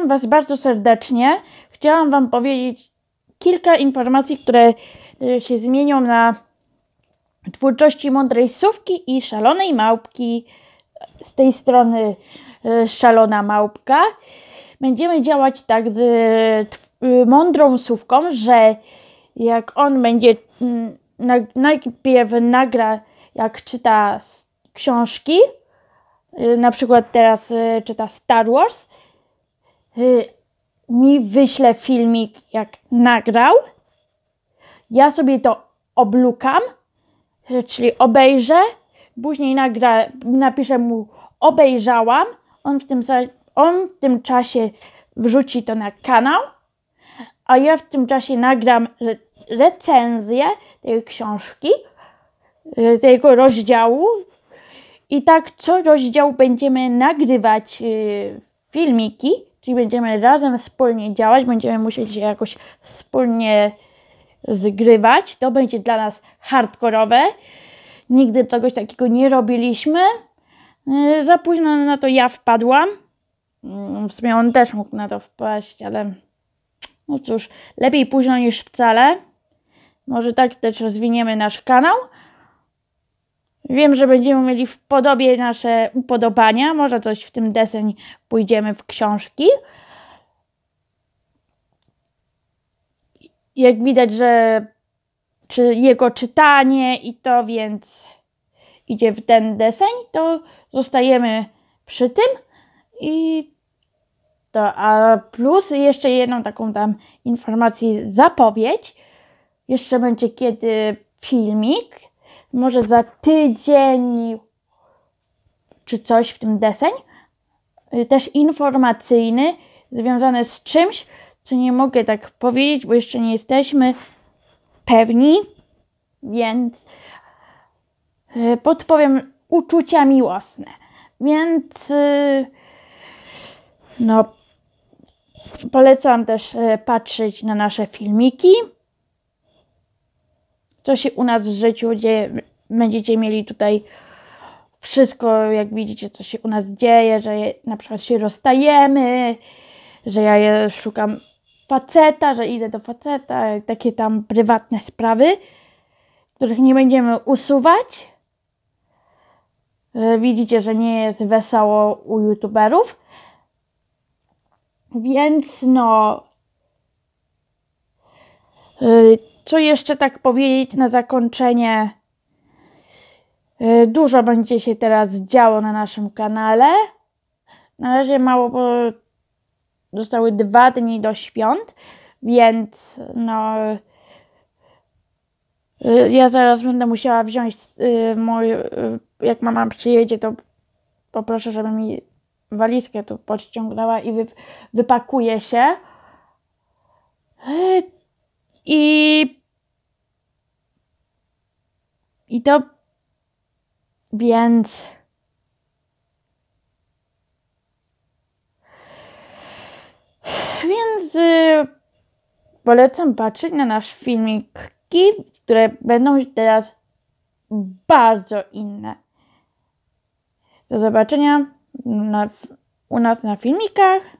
Witam Was bardzo serdecznie. Chciałam Wam powiedzieć kilka informacji, które y, się zmienią na twórczości mądrej sówki i szalonej małpki. Z tej strony y, szalona małpka. Będziemy działać tak z y, mądrą sówką, że jak on będzie mm, najpierw nagra, jak czyta książki, na przykład teraz czyta Star Wars, Y, mi wyśle filmik, jak nagrał. Ja sobie to oblukam, czyli obejrzę. Później nagra, napiszę mu obejrzałam. On w, tym, on w tym czasie wrzuci to na kanał, a ja w tym czasie nagram recenzję tej książki, y, tego rozdziału. I tak co rozdział będziemy nagrywać y, filmiki Czyli będziemy razem wspólnie działać, będziemy musieli się jakoś wspólnie zgrywać. To będzie dla nas hardkorowe. Nigdy czegoś takiego nie robiliśmy. Yy, za późno na to ja wpadłam. Mm, w sumie on też mógł na to wpaść, ale no cóż, lepiej późno niż wcale. Może tak też rozwiniemy nasz kanał. Wiem, że będziemy mieli w podobie nasze upodobania. Może coś w tym deseń pójdziemy w książki. Jak widać, że czy jego czytanie i to, więc idzie w ten deseń, to zostajemy przy tym i to, a plus jeszcze jedną taką tam informację, zapowiedź. Jeszcze będzie kiedy filmik może za tydzień czy coś w tym deseń. Y, też informacyjny, związany z czymś, co nie mogę tak powiedzieć, bo jeszcze nie jesteśmy pewni, więc y, podpowiem uczucia miłosne. Więc y, no, polecam też patrzeć na nasze filmiki co się u nas w życiu dzieje. Będziecie mieli tutaj wszystko, jak widzicie, co się u nas dzieje, że je, na przykład się rozstajemy, że ja szukam faceta, że idę do faceta, takie tam prywatne sprawy, których nie będziemy usuwać. E, widzicie, że nie jest wesoło u youtuberów. Więc no, Y, co jeszcze tak powiedzieć na zakończenie? Y, dużo będzie się teraz działo na naszym kanale. Na razie mało, bo zostały dwa dni do świąt, więc no. Y, ja zaraz będę musiała wziąć mój. Jak mama przyjedzie, to poproszę, żeby mi walizkę tu podciągnęła i wypakuje się. I, i to więc więc yy, polecam patrzeć na nasz filmiki, które będą już teraz bardzo inne. Do zobaczenia na, u nas na filmikach.